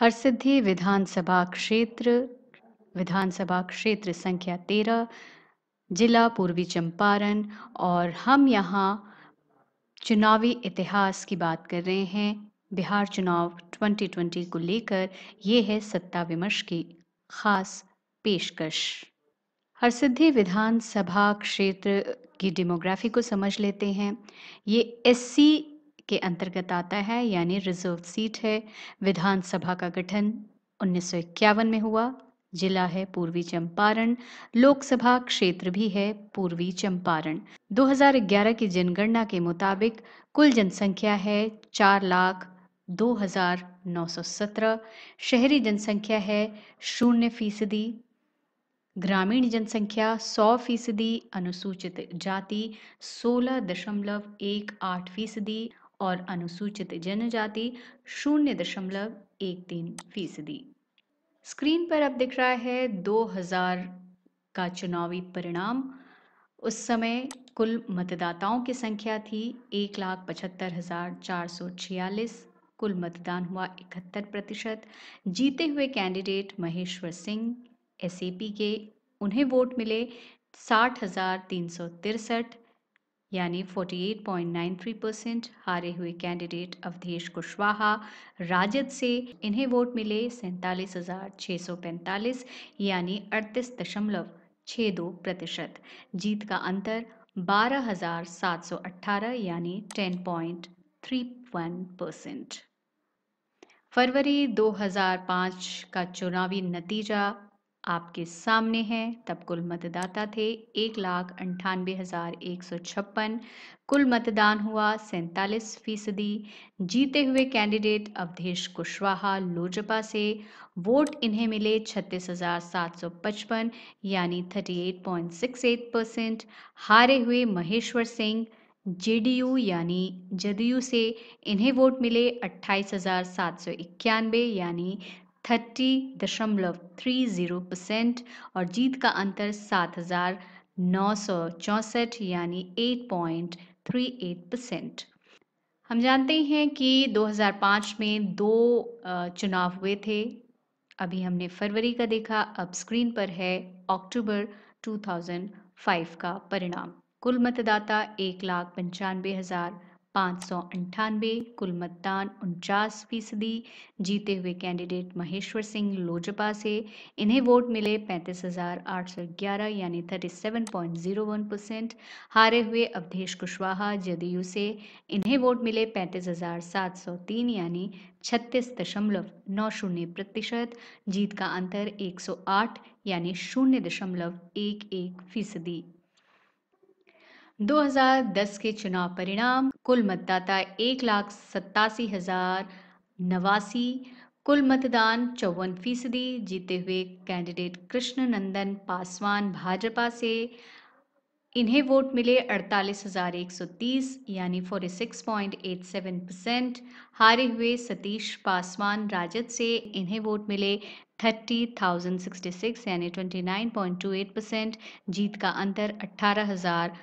हरसिद्धि विधानसभा क्षेत्र विधानसभा क्षेत्र संख्या तेरह जिला पूर्वी चंपारण और हम यहाँ चुनावी इतिहास की बात कर रहे हैं बिहार चुनाव 2020 को लेकर ये है सत्ता विमर्श की खास पेशकश हरसिद्धि विधानसभा क्षेत्र की डेमोग्राफी को समझ लेते हैं ये एससी के अंतर्गत आता है यानी रिजर्व सीट है विधानसभा का गठन उन्नीस में हुआ जिला है पूर्वी चंपारण लोकसभा क्षेत्र भी है पूर्वी चंपारण 2011 की जनगणना के मुताबिक कुल जनसंख्या है चार लाख दो हजार नौ सौ सत्रह शहरी जनसंख्या है शून्य फीसदी ग्रामीण जनसंख्या सौ फीसदी अनुसूचित जाति सोलह दशमलव एक आठ फीसदी और अनुसूचित जनजाति शून्य दशमलव एक तीन फीसदी स्क्रीन पर अब दिख रहा है 2000 का चुनावी परिणाम उस समय कुल मतदाताओं की संख्या थी एक लाख पचहत्तर हज़ार चार सौ छियालीस कुल मतदान हुआ इकहत्तर प्रतिशत जीते हुए कैंडिडेट महेश्वर सिंह एस के उन्हें वोट मिले साठ हज़ार तीन सौ तिरसठ यानी 48.93 परसेंट हारे हुए कैंडिडेट अवधेश कुशवाहा राजद से इन्हें वोट मिले सैंतालीस हज़ार सौ पैंतालीस यानी अड़तीस दशमलव छः दो प्रतिशत जीत का अंतर बारह हज़ार सात सौ अट्ठारह यानी ten point three one percent फरवरी 2005 का चुनावी नतीजा आपके सामने है तब कुल मतदाता थे एक लाख अंठानवे हज़ार एक सौ छप्पन कुल मतदान हुआ सैंतालीस फीसदी जीते हुए कैंडिडेट अवधेश कुशवाहा लोजपा से वोट इन्हें मिले छत्तीस हज़ार सात सौ पचपन यानी thirty eight point six eight percent हारे हुए महेश्वर सिंह जेडीयू यानी जदयू से इन्हें वोट मिले अट्ठाईस हज़ार सात सौ इक्यानवे यानी थर्टी दशमलव थ्री ज़ीरो परसेंट और जीत का अंतर सात हज़ार नौ सौ चौंसठ यानी eight point three eight percent हम जानते हैं कि 2005 में दो चुनाव हुए थे अभी हमने फरवरी का देखा अब स्क्रीन पर है अक्टूबर 2005 का परिणाम कुल मतदाता एक लाख पंचानवे हज़ार पाँच सौ अंठानवे कुल मतदान उनचास फीसदी जीते हुए कैंडिडेट महेश्वर सिंह लोजपा से इन्हें वोट मिले पैंतीस हजार आठ सौ ग्यारह यानी thirty seven point zero one percent हारे हुए अवधेश कुशवाहा जदयू से इन्हें वोट मिले पैंतीस हजार सात सौ तीन यानी छत्तीस दशमलव नौ शून्य प्रतिशत जीत का अंतर एक सौ आठ यानी शून्य दशमलव एक एक फीसदी 2010 के चुनाव परिणाम कुल मतदाता एक लाख सत्तासी हजार नवासी कुल मतदान चौवन फीसदी जीते हुए कैंडिडेट कृष्ण नंदन पासवान भाजपा से इन्हें वोट मिले अड़तालीस हजार एक सौ तीस यानी forty six point eight seven percent हारे हुए सतीश पासवान राजद से इन्हें वोट मिले थर्टी थाउजेंड सिक्सटी सिक्स यानी twenty nine point two eight percent जीत का अंतर अट्ठारह हजार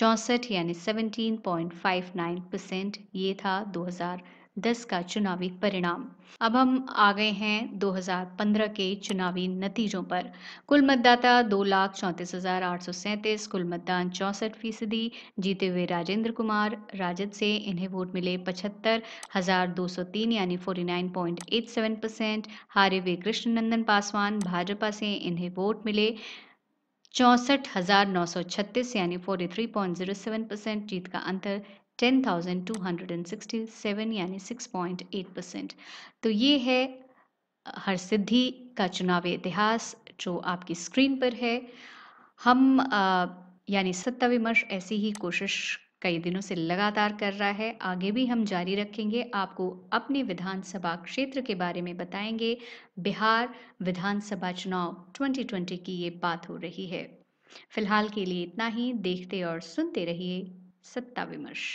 चौंसठ यानी 17.59 परसेंट ये था 2010 का चुनावी परिणाम अब हम आ गए हैं 2015 के चुनावी नतीजों पर कुल मतदाता दो लाख चौंतीस हज़ार आठ सौ सैंतीस कुल मतदान चौंसठ फीसदी जीते हुए राजेंद्र कुमार राजद से इन्हें वोट मिले पचहत्तर हज़ार दो सौ तीन यानी forty nine point eight seven percent हारे हुए कृष्ण नंदन पासवान भाजपा से इन्हें वोट मिले चौंसठ हज़ार नौ सौ छत्तीस यानी forty three point zero seven percent जीत का अंतर ten thousand two hundred and sixty seven यानी सिक्स पॉइंट एट परसेंट तो ये है हर सिद्धि का चुनावी इतिहास जो आपकी स्क्रीन पर है हम यानी सत्ता विमर्श ऐसी ही कोशिश कई दिनों से लगातार कर रहा है आगे भी हम जारी रखेंगे आपको अपने विधानसभा क्षेत्र के बारे में बताएंगे बिहार विधानसभा चुनाव 2020 की ये बात हो रही है फिलहाल के लिए इतना ही देखते और सुनते रहिए सत्ता विमर्श